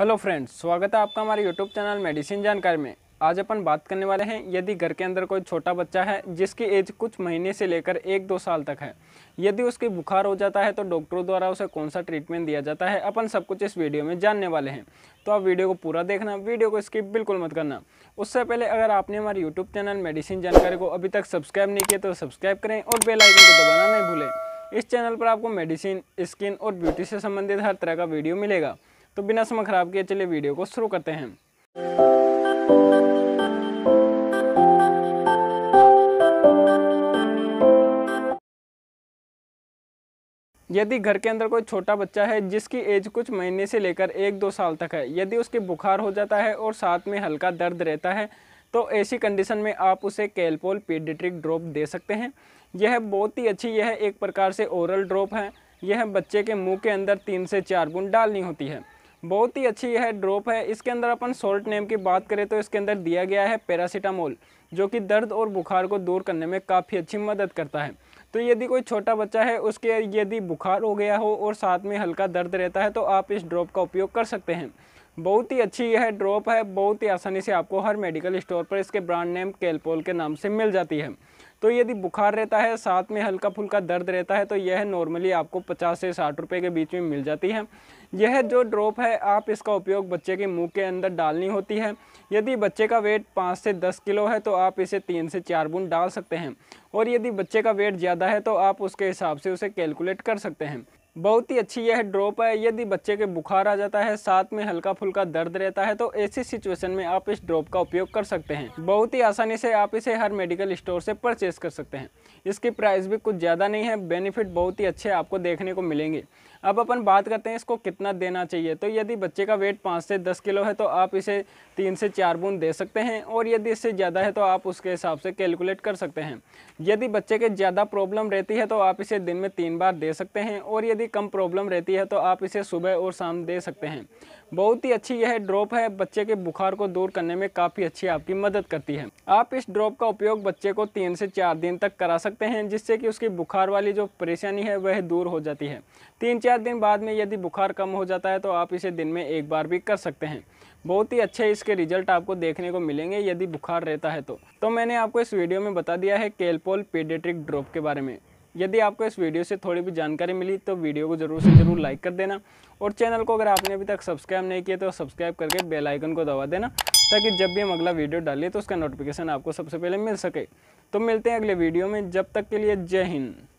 hello friends स्वागत है आपका हमारे यूट्यूब चैनल मेडिसिन जानकारी में आज अपन बात करने वाले हैं यदि घर के अंदर कोई छोटा बच्चा है जिसकी एज कुछ महीने से लेकर एक दो साल तक है यदि उसके बुखार हो जाता है तो डॉक्टरों द्वारा उसे कौन सा ट्रीटमेंट दिया जाता है अपन सब कुछ इस वीडियो में जानने वाले हैं तो आप वीडियो को पूरा देखना वीडियो को स्किप बिल्कुल मत करना उससे पहले अगर आपने हमारे यूट्यूब चैनल मेडिसिन जानकारी को अभी तक सब्सक्राइब नहीं किया तो सब्सक्राइब करें और बेलाइकन को दबाना नहीं भूलें इस चैनल पर आपको मेडिसिन स्किन और ब्यूटी से संबंधित हर तरह का वीडियो मिलेगा तो बिना समय खराब किए चलिए वीडियो को शुरू करते हैं यदि घर के अंदर कोई छोटा बच्चा है जिसकी एज कुछ महीने से लेकर एक दो साल तक है यदि उसके बुखार हो जाता है और साथ में हल्का दर्द रहता है तो ऐसी कंडीशन में आप उसे कैलपोल पेडिट्रिक ड्रॉप दे सकते हैं यह बहुत ही अच्छी यह एक प्रकार से ओरल ड्रॉप है यह बच्चे के मुंह के अंदर तीन से चार बूंद डालनी होती है बहुत ही अच्छी यह ड्रॉप है इसके अंदर अपन सॉल्ट नेम की बात करें तो इसके अंदर दिया गया है पैरासीटामोल जो कि दर्द और बुखार को दूर करने में काफ़ी अच्छी मदद करता है तो यदि कोई छोटा बच्चा है उसके यदि बुखार हो गया हो और साथ में हल्का दर्द रहता है तो आप इस ड्रॉप का उपयोग कर सकते हैं बहुत ही अच्छी यह ड्रॉप है बहुत ही आसानी से आपको हर मेडिकल स्टोर पर इसके ब्रांड नेम कैलपोल के नाम से मिल जाती है तो यदि बुखार रहता है साथ में हल्का फुल्का दर्द रहता है तो यह नॉर्मली आपको पचास से साठ रुपये के बीच में मिल जाती है यह जो ड्रॉप है आप इसका उपयोग बच्चे के मुंह के अंदर डालनी होती है यदि बच्चे का वेट पाँच से दस किलो है तो आप इसे तीन से चार बूंद डाल सकते हैं और यदि बच्चे का वेट ज़्यादा है तो आप उसके हिसाब से उसे कैलकुलेट कर सकते हैं बहुत ही अच्छी यह ड्रॉप है यदि बच्चे के बुखार आ जाता है साथ में हल्का फुल्का दर्द रहता है तो ऐसी सिचुएशन में आप इस ड्रॉप का उपयोग कर सकते हैं बहुत ही आसानी से आप इसे हर मेडिकल स्टोर से परचेस कर सकते हैं इसकी प्राइस भी कुछ ज़्यादा नहीं है बेनिफिट बहुत ही अच्छे आपको देखने को मिलेंगे अब अपन बात करते हैं इसको कितना देना चाहिए तो यदि बच्चे का वेट पाँच से दस किलो है तो आप इसे तीन से चार बूंद दे सकते हैं और यदि इससे ज़्यादा है तो आप उसके हिसाब से कैलकुलेट कर सकते हैं यदि बच्चे के ज़्यादा प्रॉब्लम रहती है तो आप इसे दिन में तीन बार दे सकते हैं और यदि कम प्रॉब्लम रहती है तो आप इसे सुबह और शाम दे सकते हैं बहुत ही अच्छी यह ड्रॉप है बच्चे के बुखार को दूर करने में काफ़ी अच्छी आपकी मदद करती है आप इस ड्रॉप का उपयोग बच्चे को तीन से चार दिन तक करा सकते हैं जिससे कि उसकी बुखार वाली जो परेशानी है वह दूर हो जाती है तीन चार दिन बाद में यदि बुखार कम हो जाता है तो आप इसे दिन में एक बार भी कर सकते हैं बहुत ही अच्छे इसके रिजल्ट आपको देखने को मिलेंगे यदि बुखार रहता है तो तो मैंने आपको इस वीडियो में बता दिया है केलपोल पेडेट्रिक ड्रॉप के बारे में यदि आपको इस वीडियो से थोड़ी भी जानकारी मिली तो वीडियो को ज़रूर से ज़रूर लाइक कर देना और चैनल को अगर आपने अभी तक सब्सक्राइब नहीं किया तो सब्सक्राइब करके बेल आइकन को दबा देना ताकि जब भी हम अगला वीडियो डालिए तो उसका नोटिफिकेशन आपको सबसे पहले मिल सके तो मिलते हैं अगले वीडियो में जब तक के लिए जय हिंद